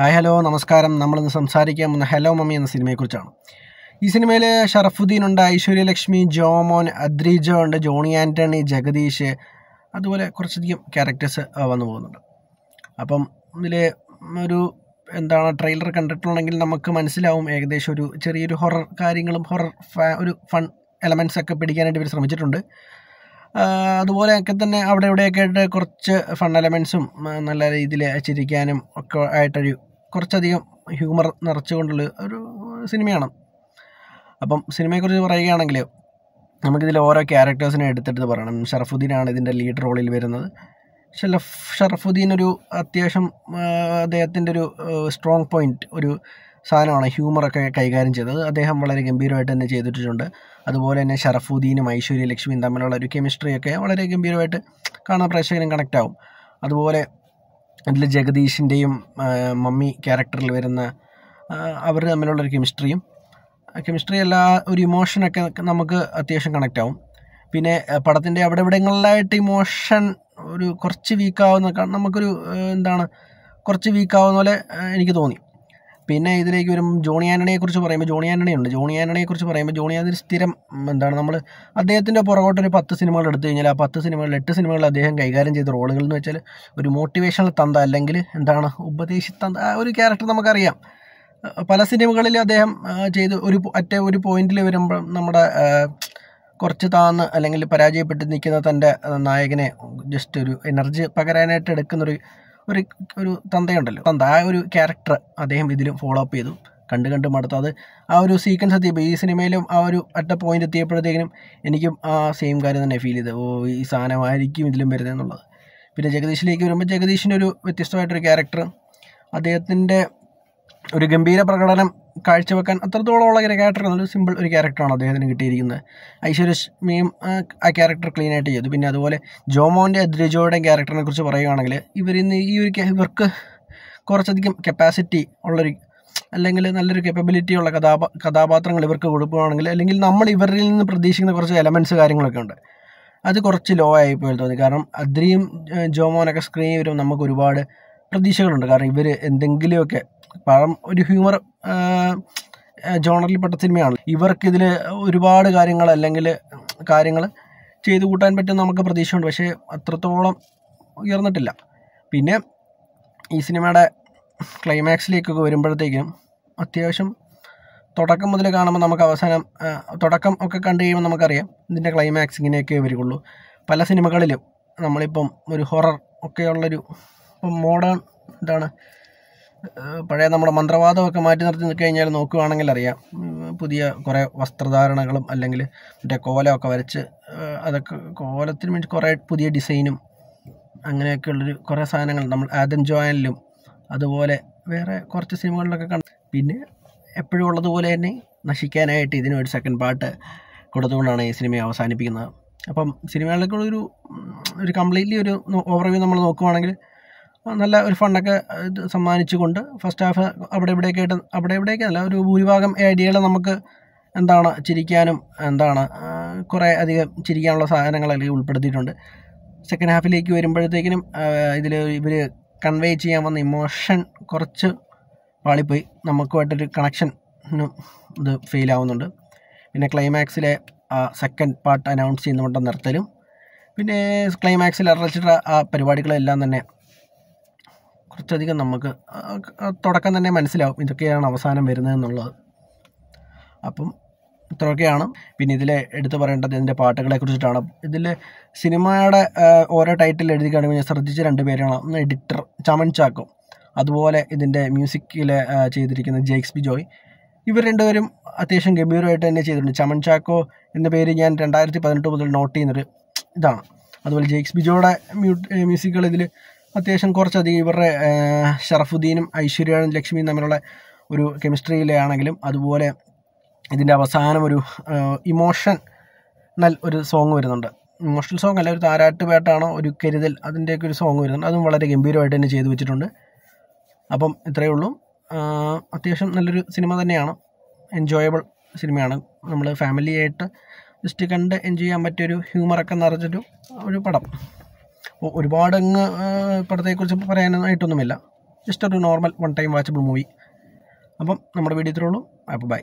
hi hello നമസ്കാരം നമ്മളിന്ന് സംസാരിക്കാൻ പോകുന്ന ഹലോ മമ്മി എന്ന സിനിമയെക്കുറിച്ചാണ് ഈ സിനിമയിൽ ഷറഫുദ്ദീൻ ഉണ്ട് ഐശ്വര്യലക്ഷ്മി ജോമോൻ അദ്രിജ ഉണ്ട് ജോണി ആൻ്റണി ജഗദീഷ് അതുപോലെ കുറച്ചധികം ക്യാരക്ടേഴ്സ് വന്നു പോകുന്നുണ്ട് അപ്പം ഇതിൽ ഒരു എന്താണ് ട്രെയിലർ കണ്ടിട്ടുണ്ടെങ്കിൽ നമുക്ക് മനസ്സിലാവും ഏകദേശം ഒരു ചെറിയൊരു ഹൊറർ കാര്യങ്ങളും ഹൊറർ ഒരു ഫൺ എലമെൻസ് ഒക്കെ പിടിക്കാനായിട്ട് ഇവർ ശ്രമിച്ചിട്ടുണ്ട് അതുപോലെയൊക്കെ തന്നെ അവിടെ ഇവിടെയൊക്കെ ആയിട്ട് കുറച്ച് ഫൺ എലമെൻസും നല്ല രീതിയിൽ ചിരിക്കാനും ഒക്കെ ആയിട്ടൊരു കുറച്ചധികം ഹ്യൂമർ നിറച്ചുകൊണ്ടുള്ള ഒരു സിനിമയാണ് അപ്പം സിനിമയെക്കുറിച്ച് പറയുകയാണെങ്കിൽ നമുക്കിതിൽ ഓരോ ക്യാരക്ടേഴ്സിനെ എടുത്തെടുത്ത് പറയണം ഷറഫുദ്ദീനാണ് ഇതിൻ്റെ ലീഡ് റോളിൽ വരുന്നത് ഷലഫ് ഷറഫുദ്ദീൻ ഒരു അത്യാവശ്യം അദ്ദേഹത്തിൻ്റെ ഒരു സ്ട്രോങ് പോയിന്റ് ഒരു സാധനമാണ് ഹ്യൂമറൊക്കെ കൈകാര്യം ചെയ്തത് അദ്ദേഹം വളരെ ഗംഭീരമായിട്ട് തന്നെ ചെയ്തിട്ടുണ്ട് അതുപോലെ തന്നെ ഷറഫുദ്ദീനും ഐശ്വര്യ ലക്ഷ്മിയും തമ്മിലുള്ള ഒരു കെമിസ്ട്രിയൊക്കെ വളരെ ഗംഭീരമായിട്ട് കാണാൻ പ്രേക്ഷകനും കണക്റ്റാവും ആവും അതുപോലെ അതിൽ ജഗദീഷിൻ്റെയും മമ്മി ക്യാരക്ടറിൽ വരുന്ന അവർ തമ്മിലുള്ളൊരു കെമിസ്ട്രിയും കെമിസ്ട്രി അല്ല ഒരു ഇമോഷനൊക്കെ നമുക്ക് അത്യാവശ്യം കണക്റ്റ് ആവും പിന്നെ പടത്തിൻ്റെ അവിടെ ഇവിടങ്ങളിലായിട്ട് ഇമോഷൻ ഒരു കുറച്ച് വീക്കാവുന്ന നമുക്കൊരു എന്താണ് കുറച്ച് വീക്കാവുന്ന പോലെ എനിക്ക് തോന്നി പിന്നെ ഇതിലേക്ക് വരുമ്പോൾ ജോണി കുറിച്ച് പറയുമ്പോൾ ജോണി ആൻ്റണി ഉണ്ട് ജോണി കുറിച്ച് പറയുമ്പോൾ ജോണി ആൻ്റണി സ്ഥിരം എന്താണ് നമ്മൾ അദ്ദേഹത്തിൻ്റെ പുറകോട്ട് ഒരു പത്ത് സിനിമകൾ എടുത്തു കഴിഞ്ഞാൽ ആ പത്ത് സിനിമകളിൽ എട്ട് സിനിമകളിൽ അദ്ദേഹം കൈകാര്യം ചെയ്ത റോളുകൾ എന്ന് വെച്ചാൽ ഒരു മോട്ടിവേഷണൽ തന്ത അല്ലെങ്കിൽ എന്താണ് ഉപദേശി തന്ത ഒരു ക്യാരക്ടർ നമുക്കറിയാം പല സിനിമകളിൽ അദ്ദേഹം ചെയ്ത് ഒരു അറ്റ ഒരു പോയിന്റിൽ വരുമ്പോൾ നമ്മുടെ കുറച്ച് താന്ന് അല്ലെങ്കിൽ പരാജയപ്പെട്ട് നിൽക്കുന്ന തൻ്റെ നായകനെ ജസ്റ്റ് ഒരു എനർജി പകരാനായിട്ട് എടുക്കുന്നൊരു ഒരു ഒരു തന്തയുണ്ടല്ലോ തന്ത ആ ഒരു ക്യാരക്ടർ അദ്ദേഹം ഇതിലും ഫോളോ അപ്പ് ചെയ്തു കണ്ട് കണ്ട് മടുത്തു അത് ആ ഒരു സീക്വൻസ് എത്തിയപ്പോൾ ഈ സിനിമയിലും ആ ഒരു അറ്റ പോയിന്റ് എത്തിയപ്പോഴത്തേക്കിനും എനിക്കും ആ സെയിം കാര്യം തന്നെ ഫീൽ ചെയ്തത് ഓ ഈ സാധനമായിരിക്കും ഇതിലും എന്നുള്ളത് പിന്നെ ജഗദീഷിലേക്ക് വരുമ്പോൾ ജഗദീഷിൻ്റെ ഒരു വ്യത്യസ്തമായിട്ടൊരു ക്യാരക്ടർ അദ്ദേഹത്തിൻ്റെ ഒരു ഗംഭീര പ്രകടനം കാഴ്ചവെക്കാൻ അത്രത്തോളമുള്ള ഒരു ക്യാരക്ടർ നല്ല സിമ്പിൾ ഒരു ക്യാരക്ടറാണ് അദ്ദേഹത്തിന് കിട്ടിയിരിക്കുന്നത് ഐശ്വര്യശ്മിയും ആ ക്യാരക്ടർ ക്ലീൻ ആയിട്ട് ചെയ്തു പിന്നെ അതുപോലെ ജോമോൻ്റെ അദ്രിജോയുടെയും ക്യാരക്ടറിനെ കുറിച്ച് പറയുകയാണെങ്കിൽ ഇവർ ഇന്ന് ഈ ഒരു ഇവർക്ക് കുറച്ചധികം കപ്പാസിറ്റി ഉള്ളൊരു അല്ലെങ്കിൽ നല്ലൊരു കേപ്പബിലിറ്റി ഉള്ള കഥാപാ കഥാപാത്രങ്ങൾ ഇവർക്ക് കൊടുക്കുകയാണെങ്കിൽ അല്ലെങ്കിൽ നമ്മൾ ഇവരിൽ നിന്ന് പ്രതീക്ഷിക്കുന്ന കുറച്ച് എലമെൻറ്റ്സ് കാര്യങ്ങളൊക്കെ ഉണ്ട് അത് കുറച്ച് ലോ ആയി പോയി തോന്നി കാരണം അദ്രിയും ജോമോനൊക്കെ സ്ക്രീൻ വരും നമുക്ക് ഒരുപാട് പ്രതീക്ഷകളുണ്ട് കാരണം ഇവർ എന്തെങ്കിലുമൊക്കെ പഴം ഒരു ഹ്യൂമർ ജോണറിൽപ്പെട്ട സിനിമയാണ് ഇവർക്കിതിൽ ഒരുപാട് കാര്യങ്ങൾ അല്ലെങ്കിൽ കാര്യങ്ങൾ ചെയ്തു കൂട്ടാൻ പറ്റും നമുക്ക് പ്രതീക്ഷയുണ്ട് പക്ഷേ അത്രത്തോളം ഉയർന്നിട്ടില്ല പിന്നെ ഈ സിനിമയുടെ ക്ലൈമാക്സിലേക്കൊക്കെ വരുമ്പോഴത്തേക്കും അത്യാവശ്യം തുടക്കം മുതൽ കാണുമ്പോൾ നമുക്ക് അവസാനം തുടക്കം ഒക്കെ കണ്ടു കഴിയുമ്പോൾ നമുക്കറിയാം ഇതിൻ്റെ ക്ലൈമാക്സ് ഇങ്ങനെയൊക്കെ വരികയുള്ളൂ പല സിനിമകളിലും നമ്മളിപ്പം ഒരു ഹൊറർ ഒക്കെയുള്ളൊരു ഇപ്പം മോഡേൺ ഇതാണ് പഴയ നമ്മുടെ മന്ത്രവാദമൊക്കെ മാറ്റി നിർത്തി നിൽക്കി കഴിഞ്ഞാൽ നോക്കുകയാണെങ്കിൽ അറിയാം പുതിയ കുറേ വസ്ത്രധാരണകളും അല്ലെങ്കിൽ മറ്റേ കോലമൊക്കെ വരച്ച് അതൊക്കെ കോലത്തിന് വേണ്ടി കുറേ പുതിയ ഡിസൈനും അങ്ങനെയൊക്കെയുള്ളൊരു കുറേ സാധനങ്ങൾ നമ്മൾ ആദം ജോയനിലും അതുപോലെ വേറെ കുറച്ച് സിനിമകളിലൊക്കെ കണ്ട പിന്നെ എപ്പോഴും ഉള്ളതുപോലെ തന്നെ നശിക്കാനായിട്ട് ഇതിന് ഒരു സെക്കൻഡ് പാർട്ട് കൊടുത്തുകൊണ്ടാണ് ഈ സിനിമയെ അവസാനിപ്പിക്കുന്നത് അപ്പം സിനിമകളൊക്കെ ഒരു ഒരു കംപ്ലീറ്റ്ലി ഒരു ഓവർവ്യൂ നമ്മൾ നോക്കുവാണെങ്കിൽ നല്ല ഒരു ഫണ്ടൊക്കെ സമ്മാനിച്ചുകൊണ്ട് ഫസ്റ്റ് ഹാഫ് അവിടെ ഇവിടെയൊക്കെ ആയിട്ട് അവിടെ ഇവിടെയൊക്കെ അല്ല ഒരു ഭൂരിഭാഗം ഐഡിയകൾ നമുക്ക് എന്താണ് ചിരിക്കാനും എന്താണ് കുറേ അധികം ചിരിക്കാനുള്ള സാധനങ്ങൾ അതിൽ ഉൾപ്പെടുത്തിയിട്ടുണ്ട് സെക്കൻഡ് ഹാഫിലേക്ക് വരുമ്പോഴത്തേക്കിനും ഇതിൽ ഇവർ കൺവേ ചെയ്യാൻ വന്ന ഇമോഷൻ കുറച്ച് വാളിപ്പോയി നമുക്കുമായിട്ടൊരു കണക്ഷനും ഇത് ഫെയിൽ ആവുന്നുണ്ട് പിന്നെ ക്ലൈമാക്സിലെ സെക്കൻഡ് പാർട്ട് അനൗൺസ് ചെയ്യുന്നുകൊണ്ട് നിർത്തലും പിന്നെ ക്ലൈമാക്സിൽ ഇറച്ചിട്ട ആ പരിപാടികളെല്ലാം തന്നെ കുറച്ചധികം നമുക്ക് തുടക്കം തന്നെ മനസ്സിലാവും ഇതൊക്കെയാണ് അവസാനം വരുന്നത് എന്നുള്ളത് അപ്പം ഇത്രയൊക്കെയാണ് പിന്നെ ഇതിലെ എടുത്തു പറയേണ്ടത് ഇതിൻ്റെ പാട്ടുകളെ കുറിച്ചിട്ടാണ് ഇതിൽ സിനിമയുടെ ഓരോ ടൈറ്റിൽ എഴുതി കഴിഞ്ഞാൽ ശ്രദ്ധിച്ച രണ്ട് പേരാണ് ഒന്ന് എഡിറ്റർ ചമൻ ചാക്കോ അതുപോലെ ഇതിൻ്റെ മ്യൂസിക്കിൽ ചെയ്തിരിക്കുന്ന ജെയ്ക്സ് ബി ജോയ് ഇവർ രണ്ടുപേരും അത്യാവശ്യം ഗംഭീരമായിട്ട് തന്നെ ചെയ്തിട്ടുണ്ട് ചമൻ ചാക്കോ എന്ന പേര് ഞാൻ രണ്ടായിരത്തി പതിനെട്ട് മുതൽ നോട്ട് ചെയ്യുന്നൊരു ഇതാണ് അതുപോലെ ജെയ്ക്സ് ബിജോയുടെ മ്യൂസിക്കുകൾ ഇതിൽ അത്യാവശ്യം കുറച്ചധികം ഇവരുടെ ഷറഫുദ്ദീനും ഐശ്വര്യ ലക്ഷ്മിയും തമ്മിലുള്ള ഒരു കെമിസ്ട്രിയിലെ ആണെങ്കിലും അതുപോലെ ഇതിൻ്റെ അവസാനം ഒരു ഇമോഷണൽ ഒരു സോങ് വരുന്നുണ്ട് ഇമോഷണൽ സോങ് അല്ല ഒരു താരാട്ട് പാട്ടാണോ ഒരു കരുതൽ അതിൻ്റെയൊക്കെ ഒരു സോങ് വരുന്നുണ്ട് അതും വളരെ ഗംഭീരമായിട്ട് തന്നെ ചെയ്തു വെച്ചിട്ടുണ്ട് അപ്പം ഇത്രയേ ഉള്ളൂ അത്യാവശ്യം നല്ലൊരു സിനിമ തന്നെയാണ് എൻജോയബിൾ സിനിമയാണ് നമ്മൾ ഫാമിലിയായിട്ട് ജസ്റ്റ് കണ്ട് എൻജോയ് ചെയ്യാൻ പറ്റിയൊരു ഹ്യൂമറൊക്കെ നിറഞ്ഞൊരു ഒരു പടം ഒരുപാട് അങ്ങ് പടത്തെക്കുറിച്ച് പറയാനായിട്ടൊന്നുമില്ല ജസ്റ്റ് ഒരു normal one time watchable movie അപ്പം നമ്മുടെ വീഡിയോ ഇത്രയുള്ളൂ അപ്പോൾ ബൈ